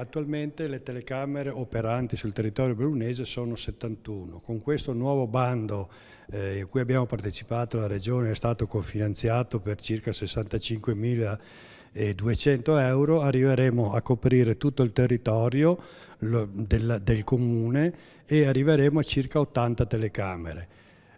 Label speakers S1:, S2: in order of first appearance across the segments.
S1: Attualmente le telecamere operanti sul territorio brunese sono 71. Con questo nuovo bando eh, in cui abbiamo partecipato la Regione è stato cofinanziato per circa 65.200 euro, arriveremo a coprire tutto il territorio lo, del, del comune e arriveremo a circa 80 telecamere.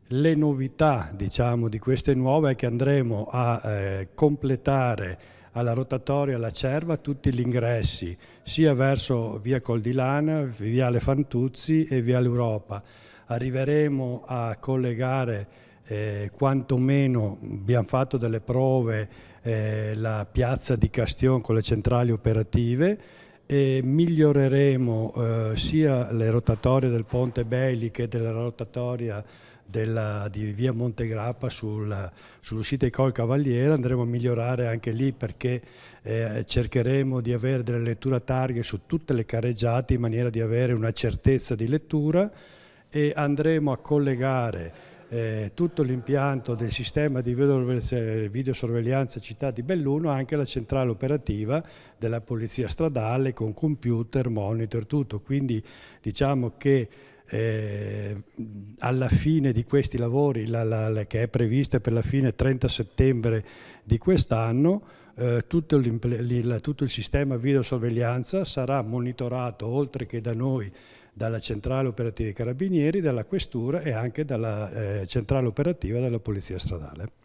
S1: Le novità diciamo, di queste nuove è che andremo a eh, completare alla rotatoria, alla Cerva, tutti gli ingressi, sia verso via Coldilana, via Le Fantuzzi e via l'Europa. Arriveremo a collegare eh, quantomeno, abbiamo fatto delle prove, eh, la piazza di Castion con le centrali operative e miglioreremo eh, sia le rotatorie del Ponte Belli che della rotatoria della, di via Montegrappa sull'uscita sull di Col Cavaliere, andremo a migliorare anche lì perché eh, cercheremo di avere delle letture targhe su tutte le carreggiate in maniera di avere una certezza di lettura e andremo a collegare eh, tutto l'impianto del sistema di videosorveglianza città di Belluno, anche la centrale operativa della polizia stradale con computer, monitor, tutto. Quindi diciamo che eh, alla fine di questi lavori, la, la, la, che è prevista per la fine 30 settembre di quest'anno, eh, tutto, tutto, il sistema videosorveglianza sarà monitorato oltre che da noi, dalla centrale operativa dei carabinieri, dalla questura e anche dalla eh, centrale operativa della polizia stradale.